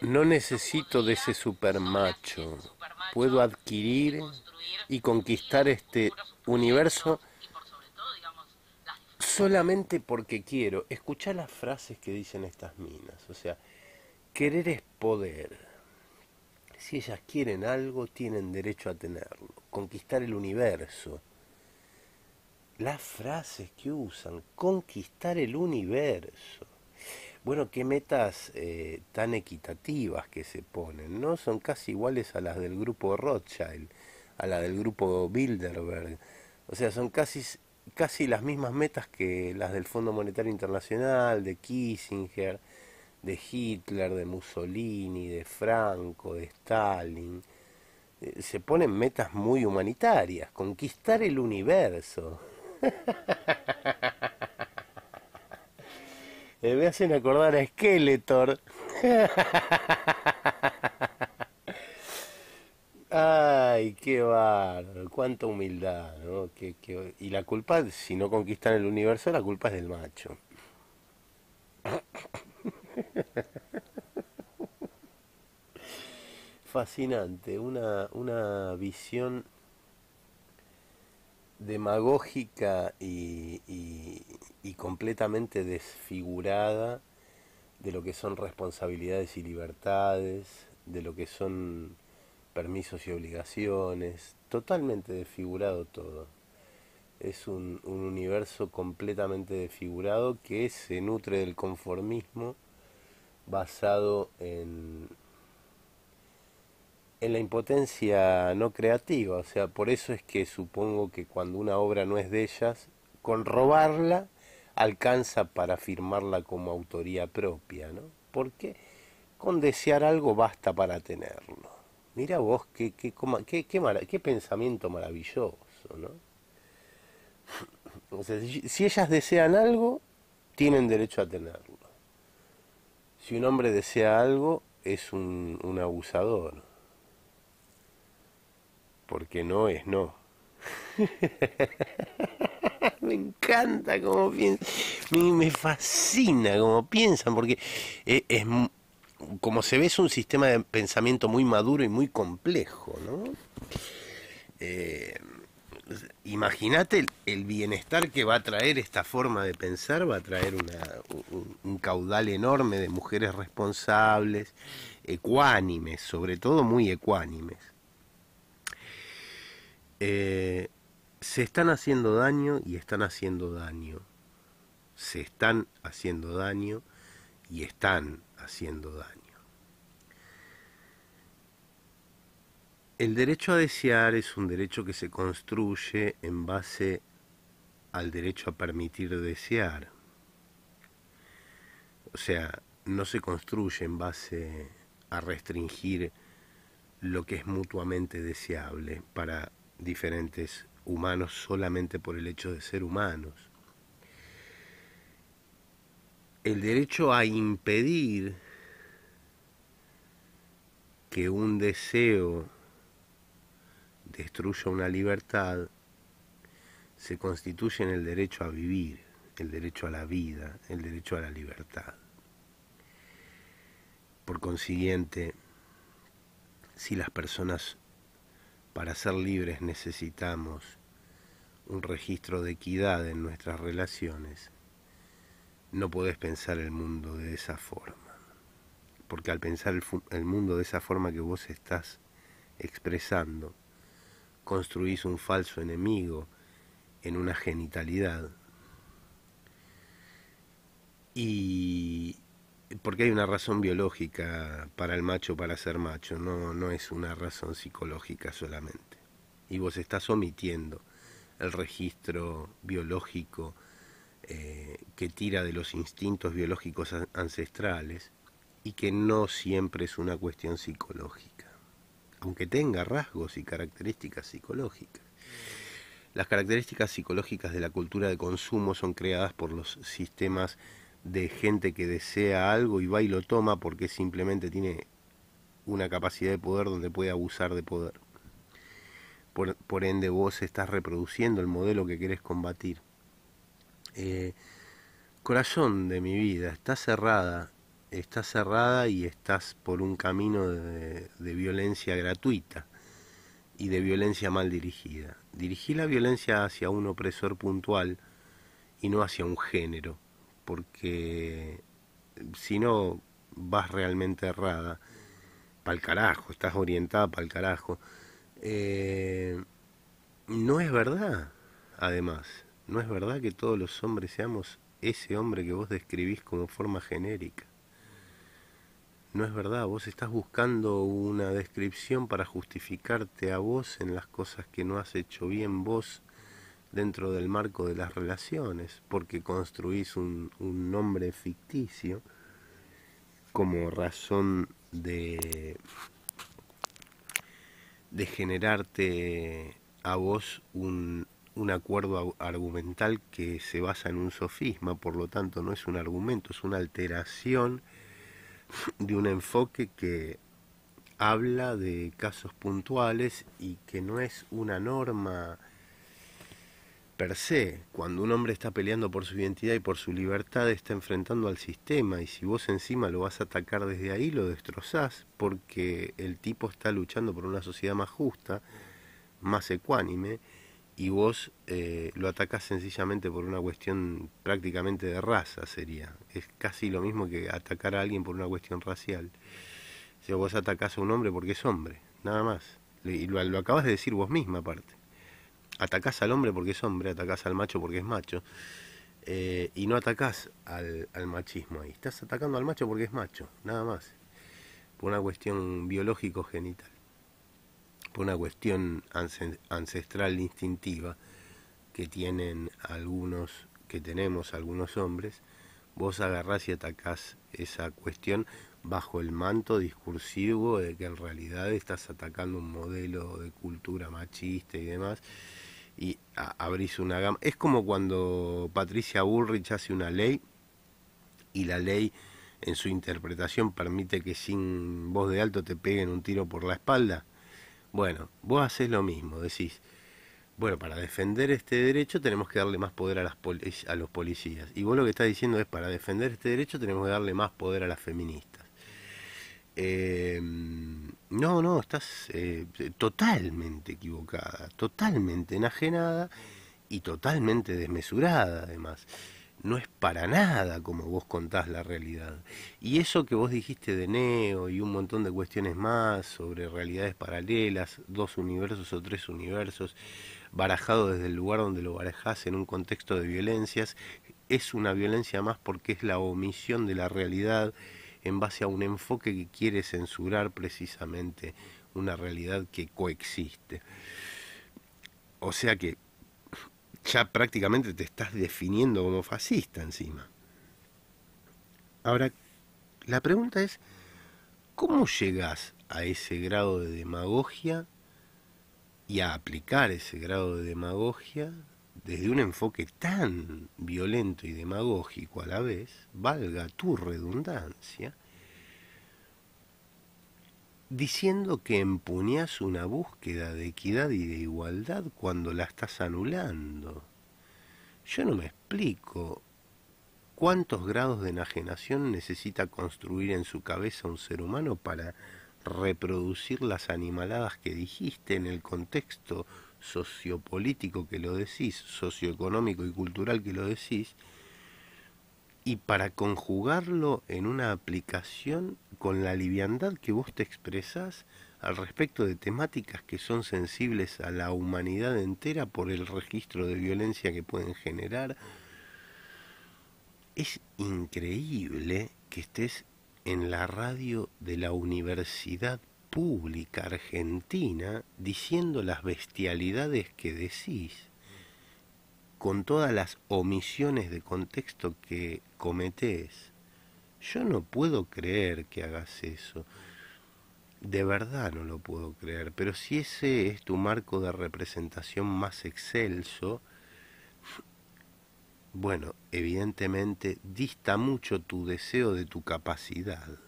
No necesito de ese supermacho. Puedo adquirir y conquistar este universo solamente porque quiero. Escuchar las frases que dicen estas minas. O sea, querer es poder. Si ellas quieren algo, tienen derecho a tenerlo. Conquistar el universo. Las frases que usan, conquistar el universo. Bueno, qué metas eh, tan equitativas que se ponen, ¿no? Son casi iguales a las del grupo Rothschild, a la del grupo Bilderberg. O sea, son casi, casi las mismas metas que las del Fondo Monetario Internacional, de Kissinger, de Hitler, de Mussolini, de Franco, de Stalin. Eh, se ponen metas muy humanitarias, conquistar el universo. Eh, me hacen acordar a Skeletor. Ay, qué bárbaro, cuánta humildad, ¿no? Y la culpa, si no conquistan el universo, la culpa es del macho. Fascinante, una, visión demagógica y, y completamente desfigurada de lo que son responsabilidades y libertades, de lo que son permisos y obligaciones, totalmente desfigurado todo. Es un, un universo completamente desfigurado que se nutre del conformismo basado en, en la impotencia no creativa. O sea, por eso es que supongo que cuando una obra no es de ellas, con robarla alcanza para firmarla como autoría propia, ¿no? Porque con desear algo basta para tenerlo. Mira vos qué, qué, qué, pensamiento maravilloso, ¿no? si ellas desean algo, tienen derecho a tenerlo. Si un hombre desea algo, es un abusador. Porque no es no. me encanta cómo piensan, me, fascina cómo piensan, porque eh, es, como se ve es un sistema de pensamiento muy maduro y muy complejo, ¿no? Eh, imagínate el, bienestar que va a traer esta forma de pensar, va a traer un, caudal enorme de mujeres responsables, ecuánimes, sobre todo muy ecuánimes. Eh, se están haciendo daño y están haciendo daño. Se están haciendo daño y están haciendo daño. El derecho a desear es un derecho que se construye en base al derecho a permitir desear. O sea, no se construye en base a restringir lo que es mutuamente deseable para diferentes humanos solamente por el hecho de ser humanos. El derecho a impedir que un deseo destruya una libertad se constituye en el derecho a vivir, el derecho a la vida, el derecho a la libertad. Por consiguiente, si las personas para ser libres necesitamos un registro de equidad en nuestras relaciones, no podés pensar el mundo de esa forma. Porque al pensar el, mundo de esa forma que vos estás expresando, construís un falso enemigo en una genitalidad. Y porque hay una razón biológica para el macho para ser macho, no, no es una razón psicológica solamente. Y vos estás omitiendo el registro biológico eh, que tira de los instintos biológicos ancestrales y que no siempre es una cuestión psicológica, aunque tenga rasgos y características psicológicas. Las características psicológicas de la cultura de consumo son creadas por los sistemas de gente que desea algo y va y lo toma porque simplemente tiene una capacidad de poder donde puede abusar de poder por, ende vos estás reproduciendo el modelo que querés combatir. Eh, corazón de mi vida, está cerrada, está cerrada y estás por un camino de, de violencia gratuita y de violencia mal dirigida. Dirigí la violencia hacia un opresor puntual y no hacia un género, porque si no vas realmente errada, pa'l carajo, estás orientada pa'l carajo. Eh, no es verdad, además, no es verdad que todos los hombres seamos ese hombre que vos describís como forma genérica. No es verdad, vos estás buscando una descripción para justificarte a vos en las cosas que no has hecho bien vos dentro del marco de las relaciones, porque construís un nombre ficticio como razón de de generarte a vos un, un acuerdo argumental que se basa en un sofisma, por lo tanto no es un argumento, es una alteración de un enfoque que habla de casos puntuales y que no es una norma per se, cuando un hombre está peleando por su identidad y por su libertad, está enfrentando al sistema y si vos encima lo vas a atacar desde ahí, lo destrozás porque el tipo está luchando por una sociedad más justa, más ecuánime y vos eh, lo atacás sencillamente por una cuestión prácticamente de raza, sería. Es casi lo mismo que atacar a alguien por una cuestión racial. si vos atacás a un hombre porque es hombre, nada más. Y lo acabas de decir vos misma aparte atacás al hombre porque es hombre, atacás al macho porque es macho, eh, y no atacás al, al machismo ahí. Estás atacando al macho porque es macho, nada más. Por una cuestión biológico-genital. Por una cuestión ancestral instintiva que tienen algunos, que tenemos algunos hombres, vos agarrás y atacás esa cuestión bajo el manto discursivo de que en realidad estás atacando un modelo de cultura machista y demás, y abrís una gama. Es como cuando Patricia Bullrich hace una ley y la ley en su interpretación permite que sin voz de alto te peguen un tiro por la espalda. Bueno, vos haces lo mismo, decís, bueno, para defender este derecho tenemos que darle más poder a, las a los policías. Y vos lo que estás diciendo es, para defender este derecho tenemos que darle más poder a las feministas. Eh, no, no, estás eh, totalmente equivocada, totalmente enajenada y totalmente desmesurada además. No es para nada como vos contás la realidad. Y eso que vos dijiste de Neo y un montón de cuestiones más sobre realidades paralelas, dos universos o tres universos, barajado desde el lugar donde lo barajás en un contexto de violencias, es una violencia más porque es la omisión de la realidad en base a un enfoque que quiere censurar precisamente una realidad que coexiste. O sea que ya prácticamente te estás definiendo como fascista encima. Ahora, la pregunta es, ¿cómo llegas a ese grado de demagogia y a aplicar ese grado de demagogia desde un enfoque tan violento y demagógico a la vez, valga tu redundancia, diciendo que empuñas una búsqueda de equidad y de igualdad cuando la estás anulando. Yo no me explico cuántos grados de enajenación necesita construir en su cabeza un ser humano para reproducir las animaladas que dijiste en el contexto sociopolítico que lo decís, socioeconómico y cultural que lo decís, y para conjugarlo en una aplicación con la liviandad que vos te expresás al respecto de temáticas que son sensibles a la humanidad entera por el registro de violencia que pueden generar. Es increíble que estés en la radio de la Universidad pública argentina diciendo las bestialidades que decís, con todas las omisiones de contexto que cometés. Yo no puedo creer que hagas eso. De verdad no lo puedo creer, pero si ese es tu marco de representación más excelso, bueno, evidentemente dista mucho tu deseo de tu capacidad.